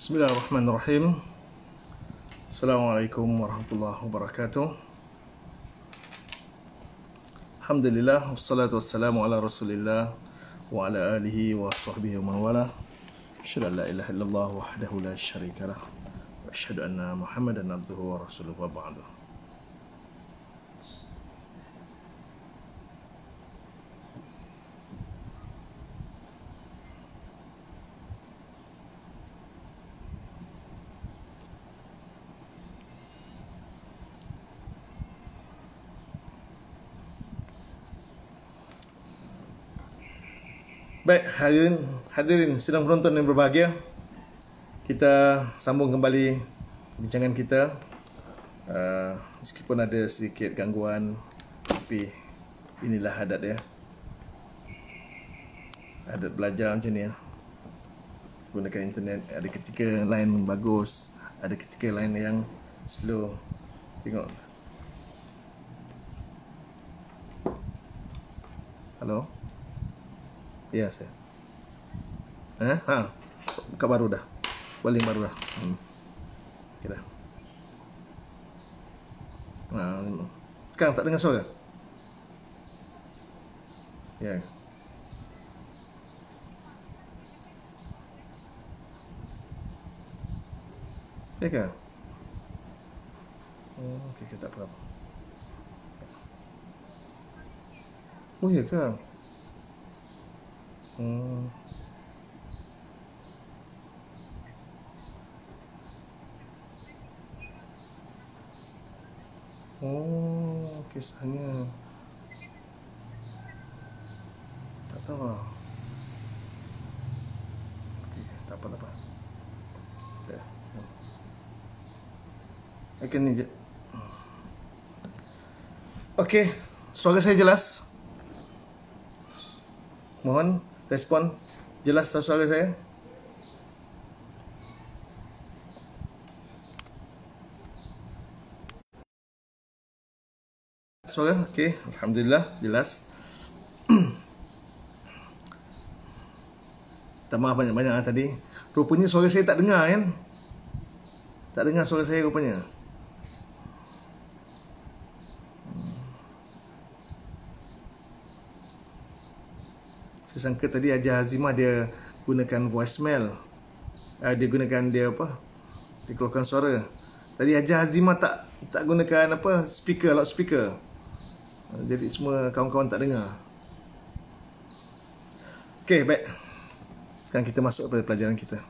بسم الله الرحمن الرحيم السلام عليكم ورحمة الله وبركاته الحمد لله والصلاة والسلام على رسول الله وعلى آله وصحبه ومن والاه أشهد أن لا إله إلا الله وحده لا شريك له وأشهد أن محمدا عبده ورسوله وبعده Baik, hadirin, hadirin sedang menonton yang berbahagia Kita sambung kembali bincangan kita uh, Meskipun ada sedikit gangguan Tapi inilah adat dia Adat belajar macam ni Gunakan internet, ada ketika yang bagus Ada ketika lain yang slow Tengok Hello? Ya saya. Eh, ha. Buka baru dah. Paling baru dah. Hmm. Okay, dah. Ha, Sekarang tak dengar suara. Ya. Ya kan? Oh, okay, tak apa Oh, ya kan? Oh. Oh, kisahnya. Tak tahu lah. Okay, tak apa, tak apa. Okay, okay ni je. Okay, suara saya jelas. Mohon respon jelas soal saya suara okay, Alhamdulillah jelas minta maaf banyak-banyak lah tadi rupanya soal saya tak dengar kan tak dengar soal saya rupanya Saya sangka tadi Ajah Azimah dia gunakan voicemail. Uh, eh, dia gunakan dia apa? Dia keluarkan suara. Tadi Ajah Azimah tak tak gunakan apa? Speaker, loudspeaker. Uh, eh, jadi semua kawan-kawan tak dengar. Okay baik. Sekarang kita masuk kepada pelajaran kita.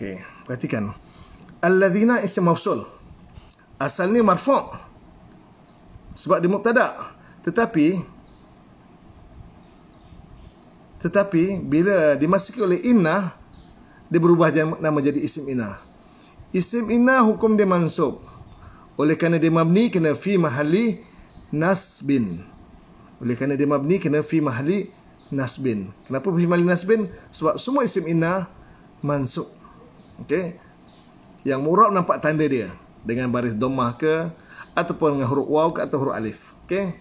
Okey, perhatikan. Alladzina isim mausul. Asalnya marfu' sebab dia mubtada. Tetapi tetapi bila dimasuki oleh inna dia berubah nama jadi isim inna. Isim inna hukum dia mansub. Oleh kerana dia mabni kena fi mahali nasbin. Oleh kerana dia mabni kena fi mahali nasbin. Kenapa fi mahali nasbin? Sebab semua isim inna mansub. Okey. Yang murab nampak tanda dia dengan baris dhammah ke ataupun dengan huruf waw ke atau huruf alif. Okey.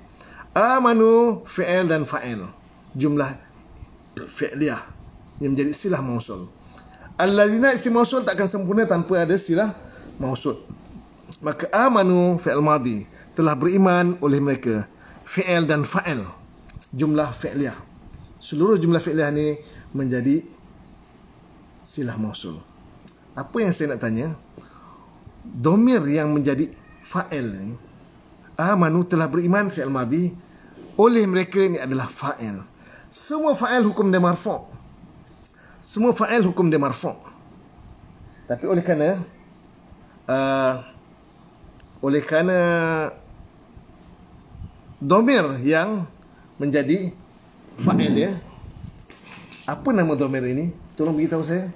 Amanu fi'il dan fa'il. Jumlah fi'liyah yang menjadi silah mausul. Allazina isim mausul takkan sempurna tanpa ada silah mausul. Maka amanu fi'il madi telah beriman oleh mereka fi'il dan fa'il. Jumlah fi'liyah. Seluruh jumlah fi'liyah ni menjadi silah mausul apa yang saya nak tanya domir yang menjadi fa'il ni amanu telah beriman fi'il madhi oleh mereka ini adalah fa'il semua fa'il hukum dia marfu' semua fa'il hukum dia marfu' tapi oleh kerana uh, oleh kerana domir yang menjadi fa'il ya apa nama domir ini tolong beritahu saya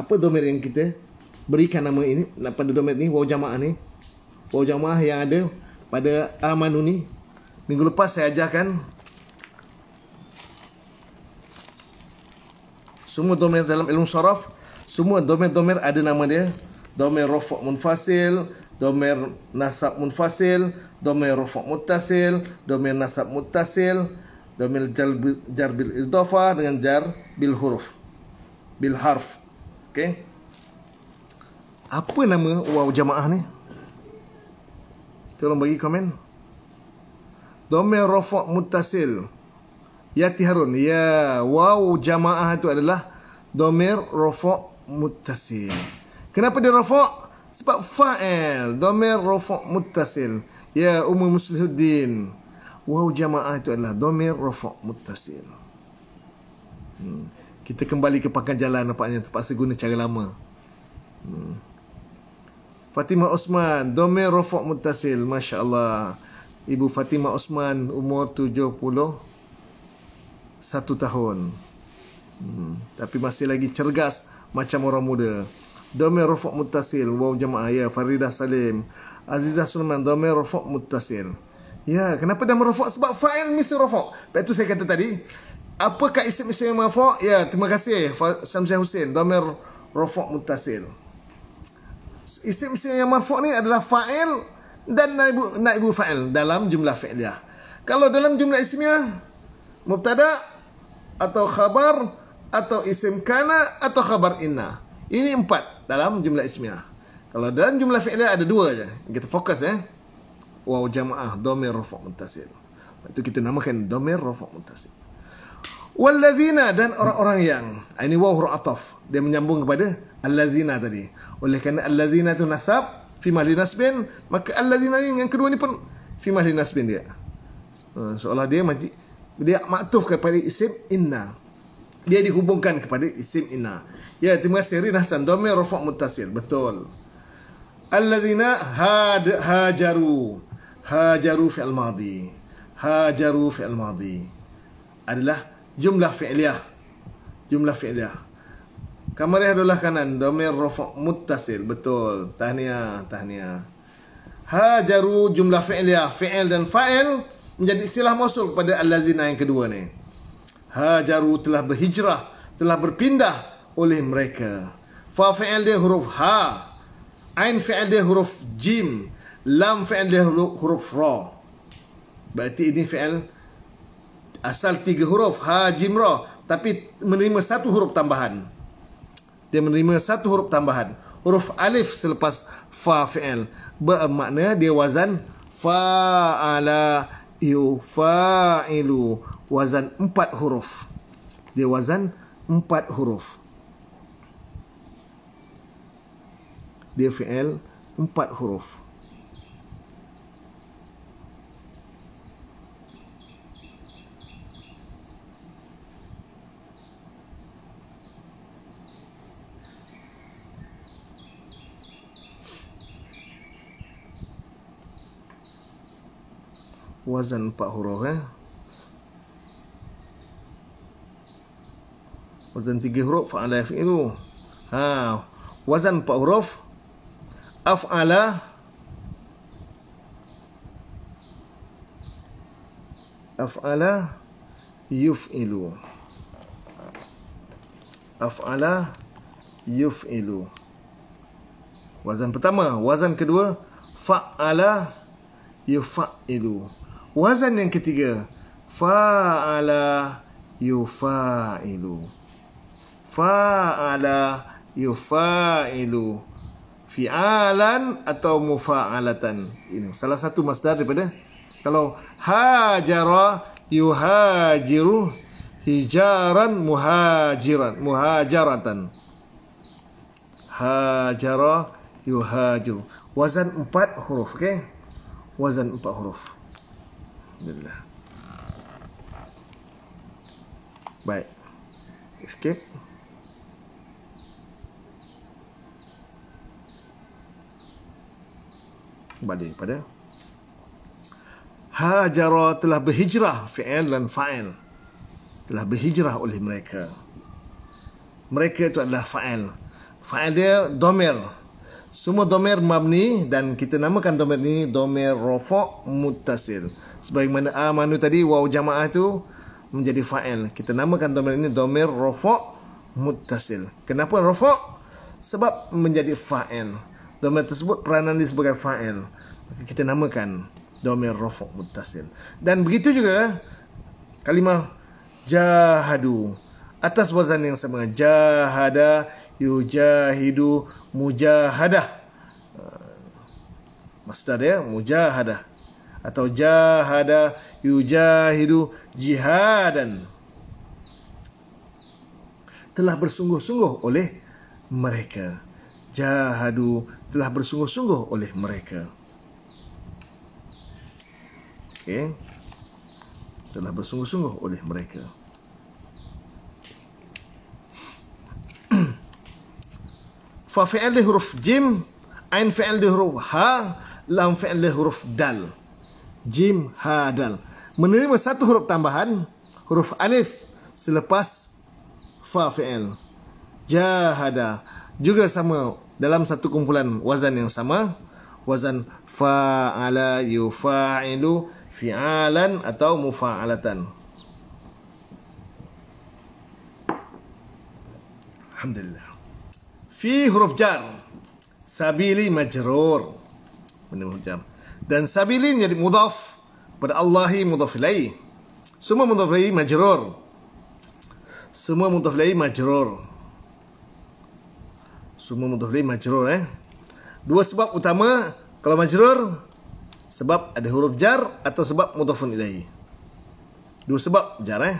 apa domain yang kita berikan nama ini pada domain ni wau jamaah ni wau jamaah yang ada pada amanu ni minggu lepas saya ajarkan semua domain dalam ilmu sharaf semua domain-domain ada nama dia domain rafa' munfasil domain nasab munfasil domain rafa' mutasil domain nasab mutasil domain jar bil dengan jar bil huruf bil harf Okay. Apa nama wow jamaah ni? Tolong bagi komen. Domel Rofok Mutasil. Ya Tiharun. Ya, wow jamaah itu adalah Domel Rofok Mutasil. Kenapa dia Rofok? Sebab fa'il. Domel Rofok Mutasil. Ya, Ummu Muslihuddin. Wow jamaah itu adalah Domel Rofok Mutasil. Hmm kita kembali ke pangkat jalan nampaknya terpaksa guna cara lama hmm. Fatimah Osman Domain Rofok Mutasil Masya Allah Ibu Fatima Osman umur 71 tahun hmm. Tapi masih lagi cergas macam orang muda Domain Rofok Mutasil Wow jemaah ya Farida Salim Azizah Sulman Domain Rofok Mutasil Ya, kenapa dah merofok? Sebab file Mr. Rofok. Lepas tu saya kata tadi, Apakah isim-isim yang merafok? Ya, terima kasih Samsyah Hussein Damir Rafok Mutasil Isim-isim yang merafok ni adalah fa'il Dan naibu, naibu fa'il Dalam jumlah fa'liah Kalau dalam jumlah isimnya Mubtada Atau khabar Atau isim kana Atau khabar inna Ini empat dalam jumlah isimnya Kalau dalam jumlah fa'liah ada dua je Kita fokus ya eh? Wow jamaah Damir Rafok Mutasil itu kita namakan domain rafa mutasil. Wallazina dan orang-orang yang. Ah, ini waw huruf ataf. Dia menyambung kepada allazina tadi. Oleh kerana allazina itu nasab. fi li nasbin. Maka allazina yang kedua ni pun. fi li nasbin dia. Ha, seolah dia majid. Dia maktuf kepada isim inna. Dia dihubungkan kepada isim inna. Ya, terima kasih. Rina Hassan. Dome rofak mutasir. Betul. Allazina had, hajaru. Hajaru fi'al madhi. Hajaru fi'al madhi. Adalah jumlah fi'liyah jumlah fi'liyah kamariyah adalah kanan domir rafa' muttasil betul tahniah tahniah hajaru jumlah fi'liyah fi'il dan fa'il menjadi istilah mausul kepada lazina yang kedua ni hajaru telah berhijrah telah berpindah oleh mereka fa fi'il dia huruf ha ain fi'il dia huruf jim lam fi'il dia huruf ra berarti ini fi'il asal tiga huruf ha jimrah tapi menerima satu huruf tambahan dia menerima satu huruf tambahan huruf alif selepas fa fi'il bermakna dia wazan fa'ala yufailu wazan empat huruf dia wazan empat huruf dia fi'il empat huruf wazan 4 huruf eh. Wazan tiga huruf fa'ala fi'lu. Ha, wazan 4 huruf af'ala af'ala yuf'ilu. Af'ala yuf'ilu. Wazan pertama, wazan kedua fa'ala yufa'ilu. Wazan yang ketiga Fa'ala yufa'ilu Fa'ala yufa'ilu Fi'alan atau mufa'alatan Ini salah satu masdar daripada Kalau hajara yuhajiru Hijaran muhajiran Muhajaratan Hajara yuhajiru Wazan empat huruf okay? Wazan empat huruf Alhamdulillah Baik Escape Kembali pada Hajara telah berhijrah Fi'il dan fa'il Telah berhijrah oleh mereka Mereka itu adalah fa'il Fa'il dia domer. Semua domer mabni Dan kita namakan domer ini domer rofok mutasil sebagaimana amanu ah, tadi waw jamaah tu menjadi fa'il. Kita namakan domir ini domir rofok mutasil. Kenapa rofok? Sebab menjadi fa'il. Domir tersebut peranan dia sebagai fa'il. Kita namakan domir rofok mutasil. Dan begitu juga kalimah jahadu atas wazan yang sama jahada yujahidu mujahadah ah, masdar ya mujahadah atau jahada yujahidu jihadan telah bersungguh-sungguh oleh mereka jahadu telah bersungguh-sungguh oleh mereka okey telah bersungguh-sungguh oleh mereka fa fi'li huruf jim ain fi'li huruf ha lam fi'li huruf dal Jim Hadal Menerima satu huruf tambahan Huruf Alif Selepas Fa Fi'il Jahada Juga sama dalam satu kumpulan wazan yang sama Wazan Fa'ala yufa'ilu Fi'alan atau mufa'alatan Alhamdulillah Fi huruf jar Sabili majrur Menerima huruf jar dan sabilin jadi mudaf pada Allahi mudaf ilaih semua mudaf ilaih majrur semua mudaf ilaih majrur semua mudaf ilaih majrur eh dua sebab utama kalau majrur sebab ada huruf jar atau sebab mudafun ilaih dua sebab jar eh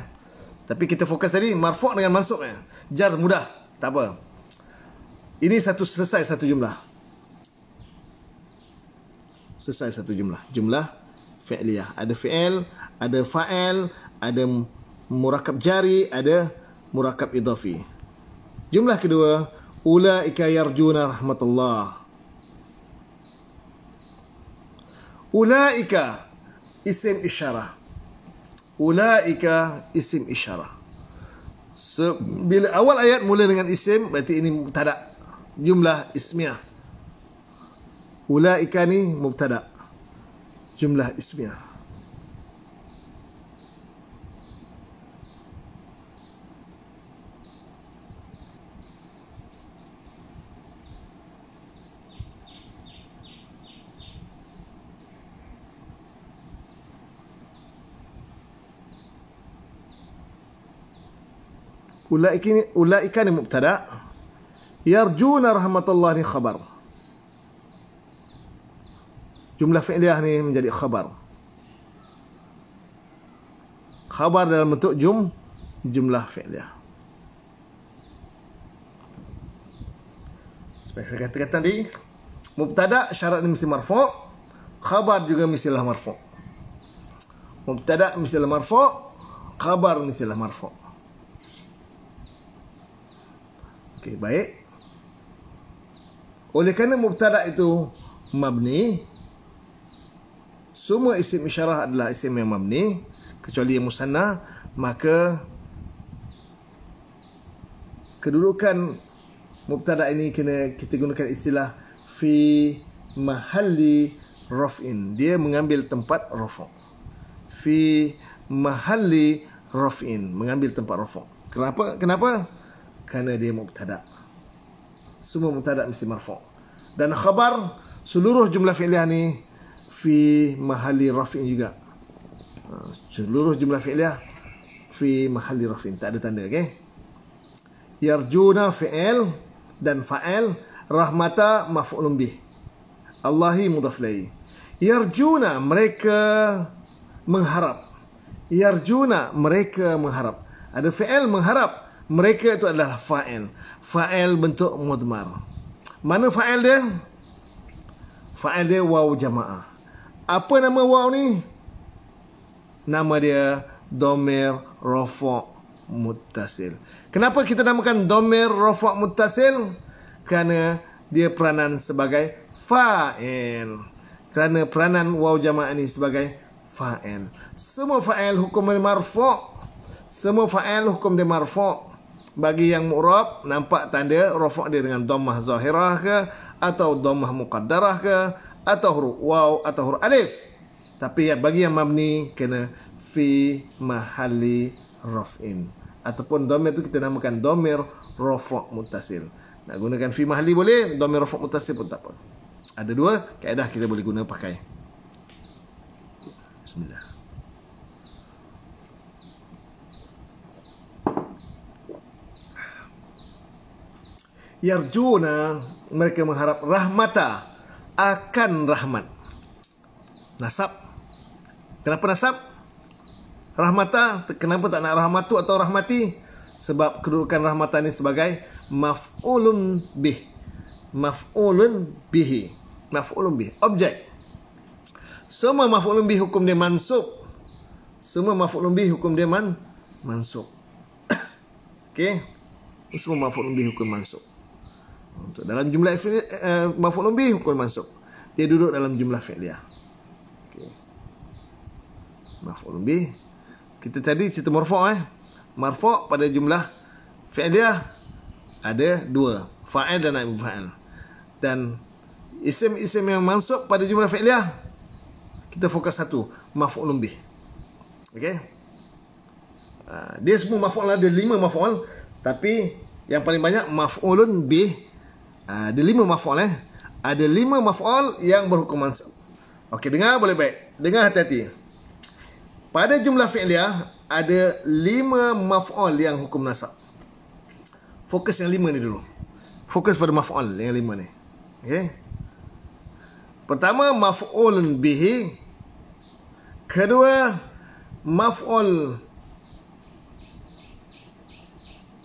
tapi kita fokus tadi marfu' dengan mansub eh jar mudah tak apa ini satu selesai satu jumlah selesai satu jumlah. Jumlah fi'liyah. Ada fi'il, ada fa'il, ada murakab jari, ada murakab idhafi. Jumlah kedua, ulaika yarjuna rahmatullah. Ulaika isim isyarah. Ulaika isim isyarah. So, bila awal ayat mula dengan isim, berarti ini tak ada jumlah ismiah. أولئك ini مبتدأ جملة اسمية أولئك أولئك مبتدأ يرجون رحمة الله خبر jumlah fi'liyah ni menjadi khabar khabar dalam bentuk jum jumlah fi'liyah seperti saya katakan tadi mubtada syarat ni mesti marfu khabar juga mesti lah marfu mubtada mesti lah marfu khabar mesti lah marfu okey baik oleh kerana mubtada itu mabni semua isim isyarah adalah isim yang mabni kecuali yang musanna maka kedudukan mubtada ini kena kita gunakan istilah fi mahalli rafin dia mengambil tempat rafu fi mahalli rafin mengambil tempat rafu kenapa kenapa kerana dia mubtada semua mubtada mesti marfu dan khabar seluruh jumlah fi'liyah ni fi mahali rafin juga. Ha, seluruh jumlah fi'liyah fi mahali rafin. Tak ada tanda, okey? Yarjuna fi'il dan fa'il rahmata maf'ulun bih. Allahi mudhaf Yarjuna mereka mengharap. Yarjuna mereka mengharap. Ada fi'il mengharap. Mereka itu adalah fa'il. Fa'il bentuk mudmar. Mana fa'il dia? Fa'il dia waw jama'ah apa nama wow ni? Nama dia Domer Rofok Mutasil. Kenapa kita namakan Domer Rofok Mutasil? Kerana dia peranan sebagai fa'il. Kerana peranan wow jamaan ni sebagai fa'il. Semua fa'il hukum dia marfok. Semua fa'il hukum dia marfok. Bagi yang mu'rab, nampak tanda rofok dia dengan domah zahirah ke? Atau domah muqaddarah ke? atau huruf waw atau huruf alif. Tapi ya, bagi yang mabni kena fi mahali rafin ataupun domir itu kita namakan domir rafa' mutasil. Nak gunakan fi mahali boleh, domir rafa' mutasil pun tak apa. Ada dua kaedah kita boleh guna pakai. Bismillah. Yarjuna mereka mengharap rahmatah akan rahmat. Nasab. Kenapa nasab? Rahmata, ah, kenapa tak nak rahmatu atau rahmati? Sebab kedudukan rahmata ini sebagai maf'ulun bih. Maf'ulun bihi. Maf'ulun bih. Objek. Semua maf'ulun bih hukum dia mansub. Semua maf'ulun bih hukum dia man mansub. Okey. Semua maf'ulun bih hukum mansub. Untuk dalam jumlah uh, maf'ul lebih hukum mansub. Dia duduk dalam jumlah fi'liyah. Okey. Maf'ul lebih kita tadi cerita marfu' eh. Marfu' pada jumlah fi'liyah ada dua fa'il dan naib fa'il. Dan isim-isim yang mansub pada jumlah fi'liyah kita fokus satu, maf'ul lebih. Okey. Ah, dia semua maf'ul lah. ada lima maf'ul tapi yang paling banyak maf'ulun bih ada lima maf'ul eh. Ada lima maf'ul yang berhukum mansub. Okey, dengar boleh baik. Dengar hati-hati. Pada jumlah fi'liyah ada lima maf'ul yang hukum nasab. Fokus yang lima ni dulu. Fokus pada maf'ul yang lima ni. Okey. Pertama maful bihi. Kedua maf'ul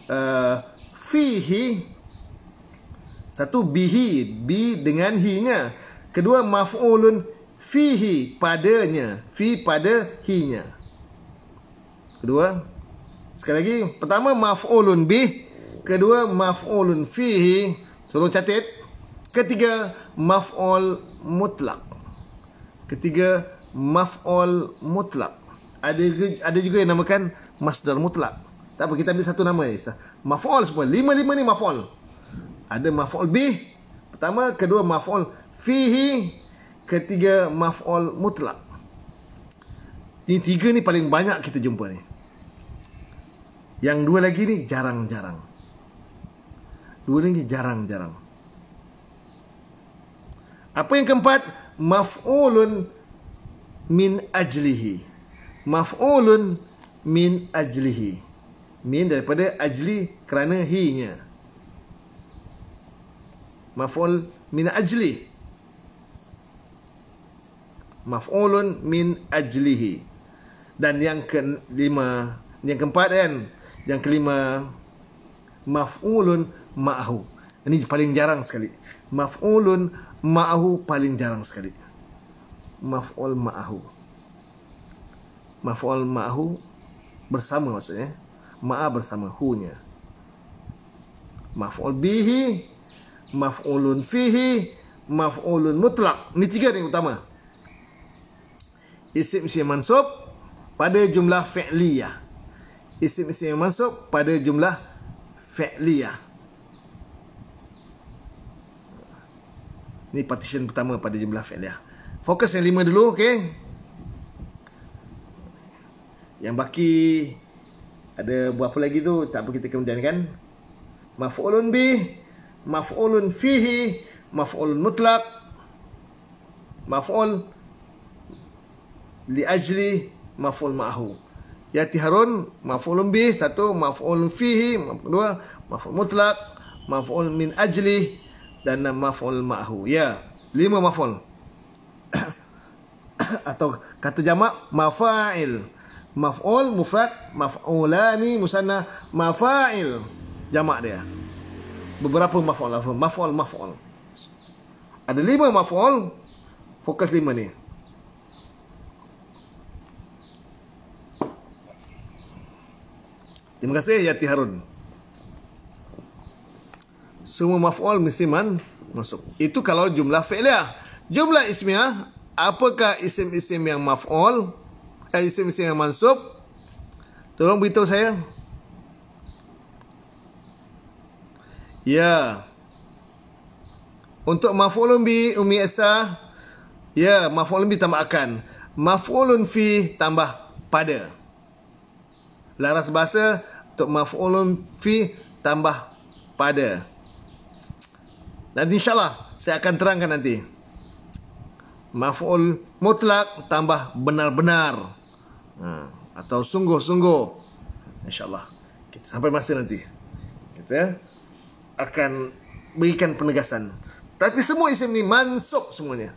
uh, fihi satu bihi, bi dengan hinya. Kedua maf'ulun fihi padanya, fi pada hinya. Kedua sekali lagi, pertama maf'ulun bi, kedua maf'ulun fihi. Tolong catat. Ketiga maf'ul mutlak. Ketiga maf'ul mutlak. Ada ada juga yang namakan masdar mutlak. Tak apa kita ambil satu nama saja. Maf'ul semua. Lima-lima ni maf'ul ada maf'ul bih pertama kedua maf'ul fihi ketiga maf'ul mutlak ini tiga ni paling banyak kita jumpa ni yang dua lagi ni jarang-jarang dua lagi jarang-jarang apa yang keempat maf'ulun min ajlihi maf'ulun min ajlihi min daripada ajli kerana hi-nya maf'ul min ajli maf'ulun min ajlihi dan yang kelima yang keempat kan yang kelima maf'ulun ma'ahu ini paling jarang sekali maf'ulun ma'ahu paling jarang sekali maf'ul ma'ahu maf'ul ma'ahu bersama maksudnya ma'a bersama hu nya maf'ul bihi maf'ulun fihi maf'ulun mutlak ni tiga yang utama isim isim mansub pada jumlah fi'liyah isim isim mansub pada jumlah fi'liyah ni partition pertama pada jumlah fi'liyah fokus yang lima dulu okey yang baki ada berapa lagi tu tak apa kita kemudian kan maf'ulun bi maf'ulun fihi maf'ul mutlak maf'ul li ajli maf'ul ma'ahu yati harun maf'ulun bih satu maf'ulun fihi dua maf'ul mutlak maf'ul min ajli dan maf'ul ma'ahu ya lima maf'ul atau kata jama mafail maf'ul mufrad maf'ulani musanna mafail jama dia beberapa maf'ul apa? Maf'ul maf'ul. Ada lima maf'ul. Fokus lima ni. Terima kasih Yati Harun. Semua maf'ul mesti man masuk. Itu kalau jumlah fi'liyah. Jumlah ismiyah, apakah isim-isim yang maf'ul? Eh, isim-isim yang mansub? Tolong beritahu saya. Ya. Untuk maf'ulun bi ummi asa, ya, maf'ulun bi tambahkan. Maf'ulun fi tambah pada. Laras bahasa untuk maf'ulun fi tambah pada. Nanti insya Allah saya akan terangkan nanti. Maf'ul mutlak tambah benar-benar. Hmm. Atau sungguh-sungguh. InsyaAllah. Kita sampai masa nanti. Kita ya akan berikan penegasan. Tapi semua isim ni mansub semuanya.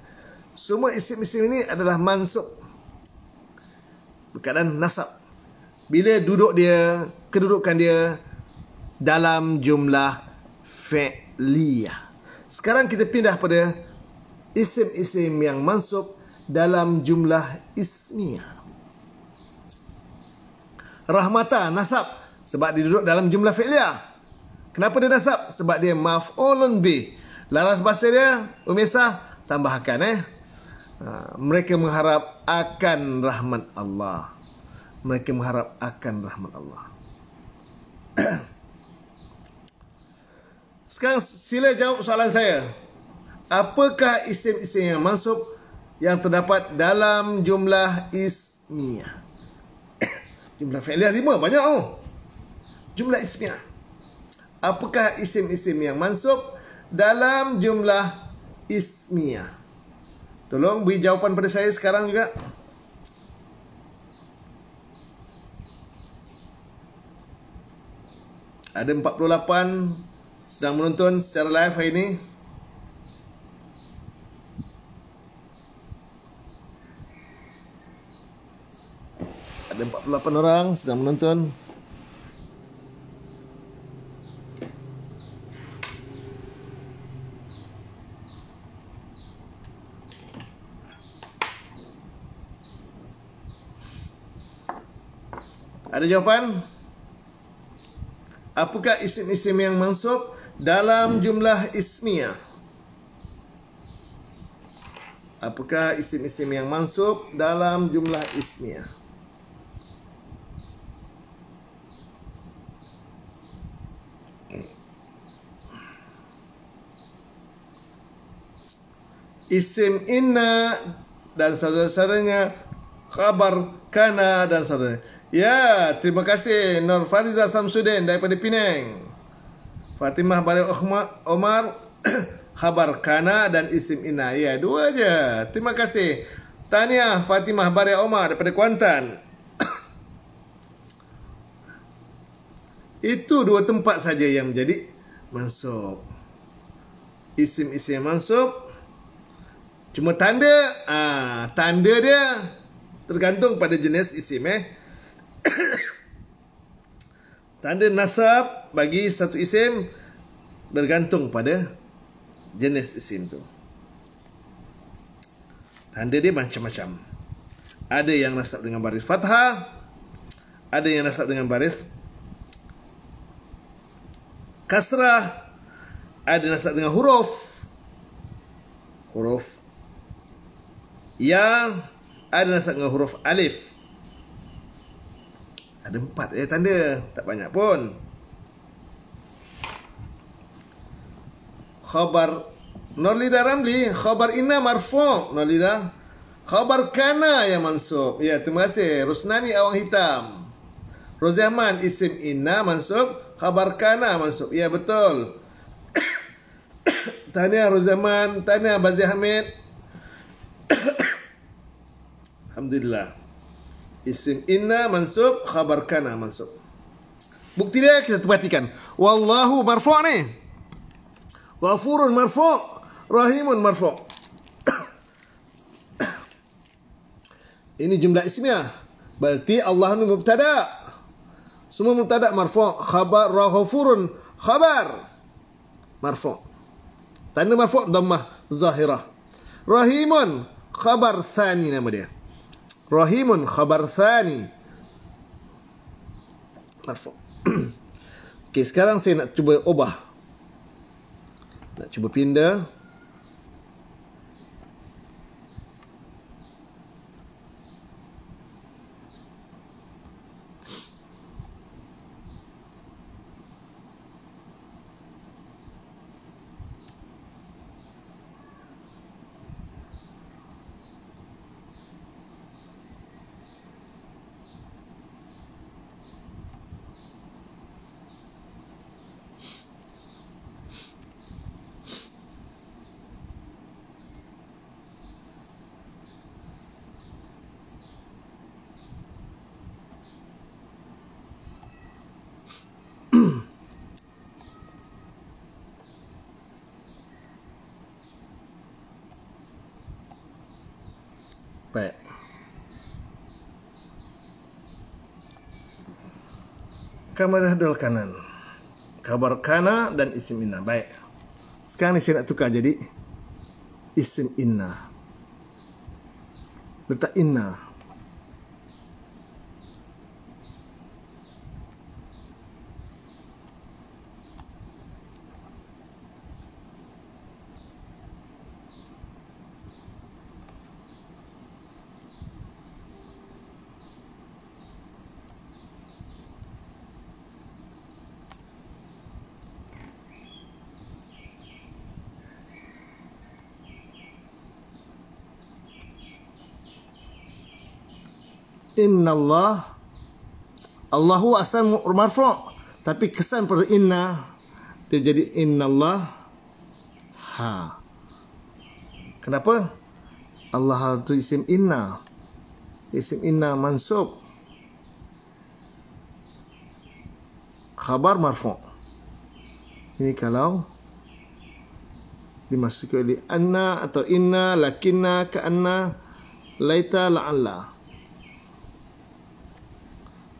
Semua isim-isim ini adalah mansub. Berkaitan nasab. Bila duduk dia, kedudukan dia dalam jumlah fe'liyah. Sekarang kita pindah pada isim-isim yang mansub dalam jumlah ismiyah. Rahmatan, nasab. Sebab dia duduk dalam jumlah fi'liyah. Kenapa dia nasab? Sebab dia maf'ulun bi. Laras bahasa dia, Umisah, tambahkan eh. Ha, mereka mengharap akan rahmat Allah. Mereka mengharap akan rahmat Allah. Sekarang sila jawab soalan saya. Apakah isim-isim yang masuk yang terdapat dalam jumlah ismiyah? jumlah fi'liyah lima banyak oh. Jumlah ismiyah? apakah isim-isim yang mansub dalam jumlah ismiyah? Tolong beri jawapan pada saya sekarang juga. Ada 48 sedang menonton secara live hari ini. Ada 48 orang sedang menonton. Ada jawapan? Apakah isim-isim yang mansub dalam jumlah ismia? Apakah isim-isim yang mansub dalam jumlah ismia? Isim inna dan saudara-saudaranya Khabar kana dan saudara-saudaranya Ya, terima kasih Nur Fariza Samsudin daripada Penang. Fatimah Bari Omar Khabar Kana dan Isim Ina. Ya, dua aja. Terima kasih. Tania Fatimah Bari Omar daripada Kuantan. Itu dua tempat saja yang menjadi mansub. Isim-isim yang mansub. Cuma tanda, ah, tanda dia tergantung pada jenis isim eh. Tanda nasab bagi satu isim bergantung pada jenis isim tu. Tanda dia macam-macam. Ada yang nasab dengan baris fathah, ada yang nasab dengan baris kasrah, ada yang nasab dengan huruf. Huruf ya, ada yang nasab dengan huruf alif. Ada empat eh tanda Tak banyak pun Khabar Norlida Ramli Khabar Ina Marfo Norlida Khabar Kana yang mansub Ya terima kasih Rusnani Awang Hitam Rozi Isim Ina mansub Khabar Kana mansub Ya betul Tahniah Rozi Ahmad Tahniah Bazi Hamid Alhamdulillah Isim inna mansub khabar kana mansub. Bukti dia kita perhatikan. Wallahu marfu' ni. Ghafurun marfu', Rahimun marfu'. Ini jumlah ismiah. Berarti Allah ni mubtada. Semua mubtada marfu', khabar ghafurun khabar marfu'. Tanda marfu' dhammah zahirah. Rahimun khabar thani nama dia. Rahimun khabar thani. Marfu. okay, sekarang saya nak cuba ubah. Nak cuba pindah. Baik, Kamera dol kanan Kabar kana dan isim inna Baik Sekarang ni saya nak tukar jadi Isim inna Letak inna Letak inna Allah Allahu asal marfu' tapi kesan pada inna dia jadi inna Allah ha kenapa Allah itu isim inna isim inna mansub khabar marfu' ini kalau dimasuki oleh anna atau inna lakinna ka'anna laita la'alla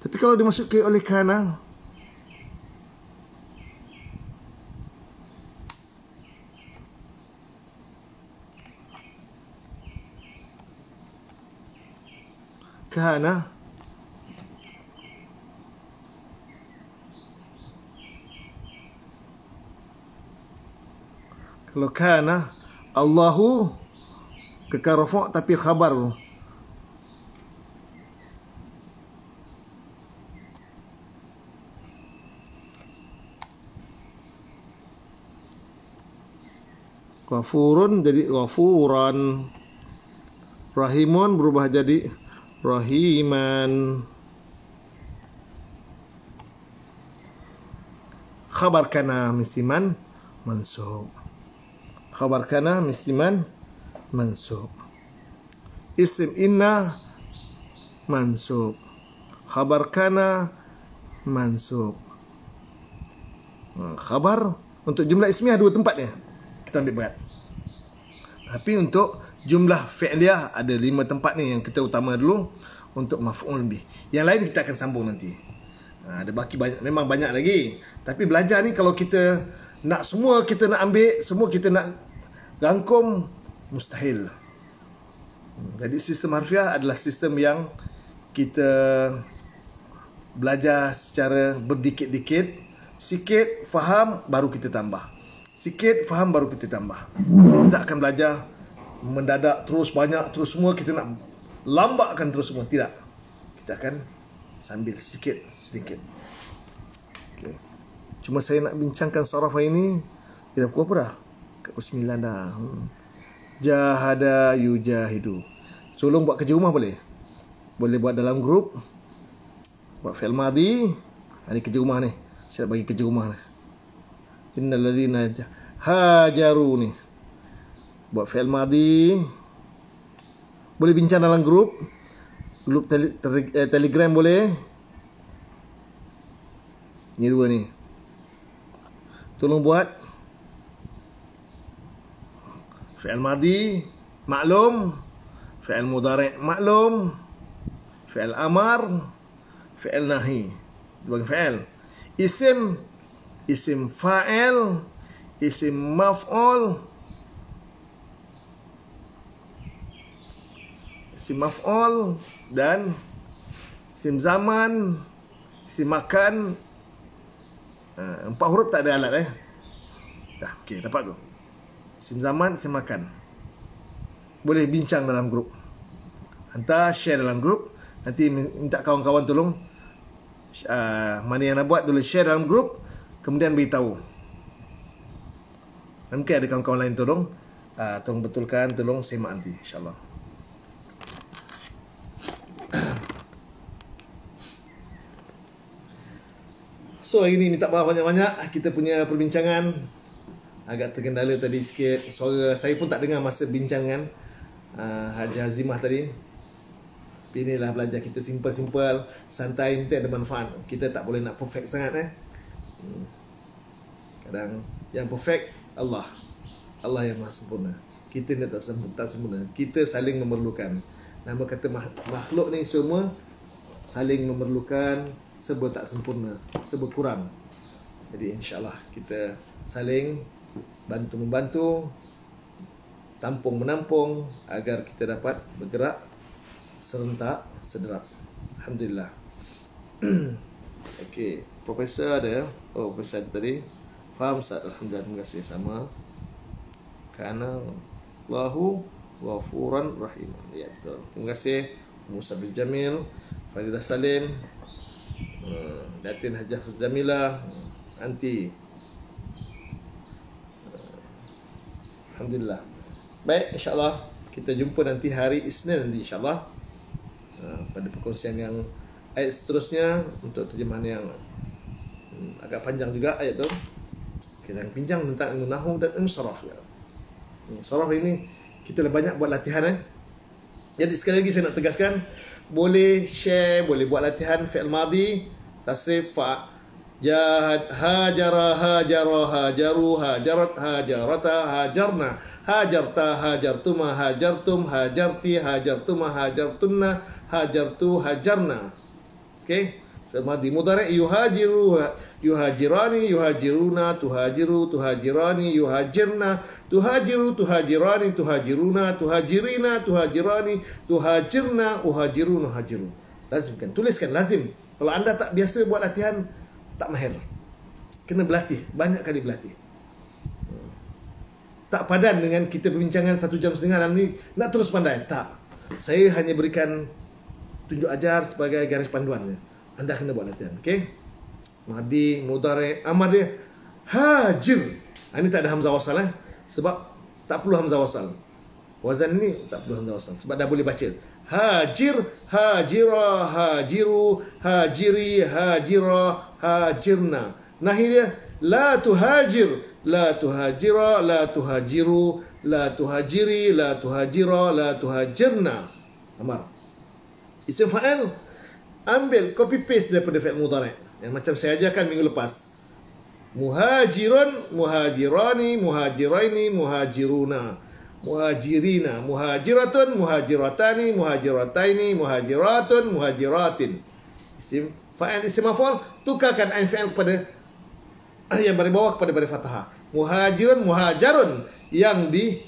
tapi kalau dimasuki oleh kana, kana, Kalau kana, Allahu Kekarafak tapi khabar Kekarafak Ghafurun jadi ghafuran. Rahimun berubah jadi rahiman. Khabar kana misiman mansub. Khabar kana misiman mansub. Isim inna mansub. Khabar kana mansub. Hmm, khabar untuk jumlah ismiah dua tempatnya. Kita ambil berat. Tapi untuk jumlah fi'liyah ada lima tempat ni yang kita utama dulu untuk maf'ul bih. Yang lain kita akan sambung nanti. Ha, ada baki banyak memang banyak lagi. Tapi belajar ni kalau kita nak semua kita nak ambil, semua kita nak rangkum mustahil. Jadi sistem harfiah adalah sistem yang kita belajar secara berdikit-dikit, sikit faham baru kita tambah. Sikit faham baru kita tambah Tak akan belajar Mendadak terus banyak terus semua Kita nak lambakkan terus semua Tidak Kita akan sambil sikit sedikit okay. Cuma saya nak bincangkan sarafah ini Kita pukul apa dah? Pukul 9 dah hmm. Jahada yujahidu Sulung buat kerja rumah boleh? Boleh buat dalam grup Buat fail madi Ini kerja rumah ni Saya bagi kerja rumah ni innal ladzina hajaru ni buat fi'il madi boleh bincang dalam grup grup tele, tele, eh, telegram boleh ni dua ni tolong buat fi'il madi maklum fi'il mudhari' maklum fi'il amar fi'il nahi dua fi'il isim isim fa'il isim maf'ul isim maf'ul dan isim zaman isim makan ha, empat huruf tak ada alat eh dah okey dapat tu isim zaman isim makan boleh bincang dalam grup hantar share dalam grup nanti minta kawan-kawan tolong uh, mana yang nak buat boleh share dalam grup kemudian beritahu mungkin ada kawan-kawan lain tolong uh, tolong betulkan tolong semak nanti insyaAllah So hari ni minta maaf banyak-banyak Kita punya perbincangan Agak terkendala tadi sikit Suara saya pun tak dengar masa bincangan uh, Haji Hazimah tadi Tapi inilah belajar kita simple-simple Santai tak ada manfaat Kita tak boleh nak perfect sangat eh hmm kadang yang perfect Allah Allah yang maha sempurna kita ni tak sempurna, tak sempurna kita saling memerlukan nama kata makhluk ni semua saling memerlukan serba tak sempurna serba kurang jadi insya Allah kita saling bantu membantu tampung menampung agar kita dapat bergerak serentak sederap alhamdulillah okey profesor ada oh profesor tadi Faham Ustaz? Alhamdulillah Terima kasih sama Karena Allahu Ghafuran Rahim Ya betul Terima kasih Musa bin Jamil Faridah Salim eh, Datin Hajah Zamila Nanti eh, Alhamdulillah Baik insyaAllah Kita jumpa nanti hari Isnin nanti insyaAllah eh, Pada perkongsian yang Ayat seterusnya Untuk terjemahan yang hmm, Agak panjang juga ayat tu kita akan pinjang tentang ilmu nahu dan ilmu sarah ya. Hmm, sarah ini kita dah banyak buat latihan eh. Jadi sekali lagi saya nak tegaskan boleh share, boleh buat latihan fi'il madi, tasrif fa jahad ya, hajara hajara hajaru hajarat hajarata hajarna hajarta hajartuma hajartum hajarti hajartuma hajartunna hajartu hajarna. Okey. Sama di mudare yuhajiru yuhajirani yuhajiruna tuhajiru tuhajirani yuhajirna tuhajiru tuhajirani tuhajiruna tuhajirina tuhajirani tuhajirna uhajirun Lazim kan, tuliskan lazim kalau anda tak biasa buat latihan tak mahir kena berlatih banyak kali berlatih tak padan dengan kita perbincangan satu jam setengah dalam ni nak terus pandai tak saya hanya berikan tunjuk ajar sebagai garis panduannya anda kena buat latihan okey madi mudare amar dia hajir ah, ini tak ada hamzah wasal eh sebab tak perlu hamzah wasal wazan ni tak perlu hamzah wasal sebab dah boleh baca hajir hajira hajiru hajiri hajira hajirna nahi dia la tuhajir la tuhajira la tuhajiru la tuhajiri la tuhajira la tuhajirna amar isim fa'al ambil copy paste daripada fi'il mudhari' yang macam saya ajarkan minggu lepas muhajirun muhajirani muhajiraini muhajiruna muhajirina muhajiratun muhajiratani muhajirataini muhajiratun muhajiratin isim fa'il isim maf'ul tukarkan ain fi'il kepada yang dari bawah kepada dari fathah muhajirun muhajarun yang di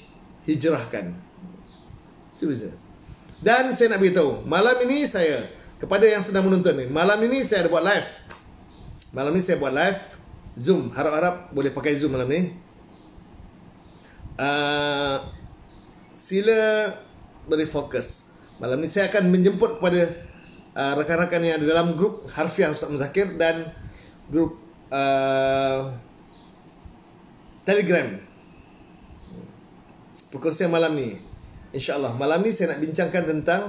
hijrahkan itu bisa dan saya nak beritahu malam ini saya kepada yang sedang menonton ni malam ini saya ada buat live malam ini saya buat live zoom harap-harap boleh pakai zoom malam ni uh, sila beri fokus malam ini saya akan menjemput kepada uh, rakan-rakan yang ada dalam grup Harfiah Ustaz Muzakir dan grup uh, Telegram perkongsian malam ni InsyaAllah malam ni saya nak bincangkan tentang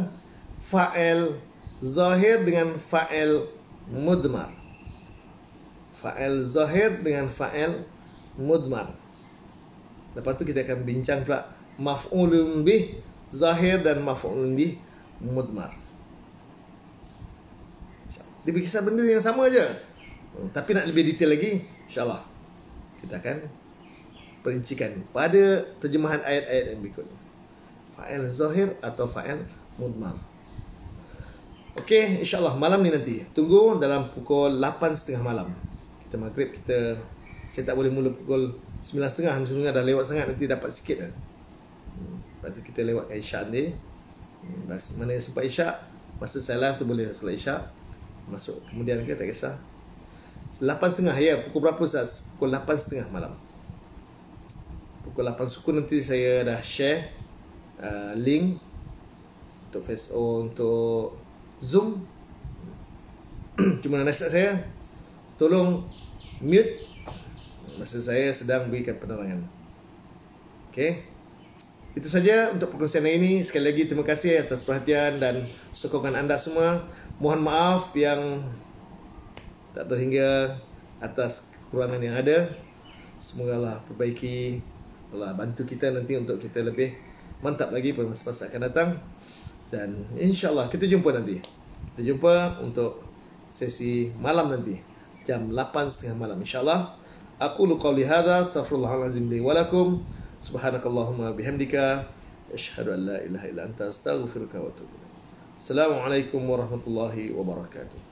Fael zahir dengan fa'il mudmar. Fa'il zahir dengan fa'il mudmar. Lepas tu kita akan bincang pula maf'ulun bih zahir dan maf'ulun bih mudmar. Dia berkisah benda yang sama aja. Hmm, tapi nak lebih detail lagi, insyaAllah kita akan perincikan pada terjemahan ayat-ayat yang berikut. Fa'il zahir atau fa'il mudmar. Okey, insyaAllah malam ni nanti Tunggu dalam pukul 8.30 malam Kita maghrib, kita Saya tak boleh mula pukul 9.30 Sebenarnya dah lewat sangat, nanti dapat sikit lah. Lepas tu kita lewatkan isyak ni hmm, mana yang sempat isyak Masa saya live tu boleh solat isyak Masuk kemudian ke, tak kisah 8.30, ya, pukul berapa Ustaz? Pukul 8.30 malam Pukul 8 suku nanti saya dah share uh, Link Untuk Facebook, oh, untuk Zoom Cuma nasihat saya Tolong mute Masa saya sedang berikan penerangan Okay Itu saja untuk perkongsian hari ini Sekali lagi terima kasih atas perhatian dan sokongan anda semua Mohon maaf yang tak terhingga atas kekurangan yang ada Semoga Allah perbaiki Allah bantu kita nanti untuk kita lebih mantap lagi pada masa-masa akan datang dan insya Allah kita jumpa nanti. Kita jumpa untuk sesi malam nanti jam 8.30 malam Insya Allah Aku lu qauli hadza astaghfirullahalazim li wa lakum subhanakallahumma bihamdika ashhadu an la ilaha illa anta astaghfiruka wa atubu ilaik. Assalamualaikum warahmatullahi wabarakatuh.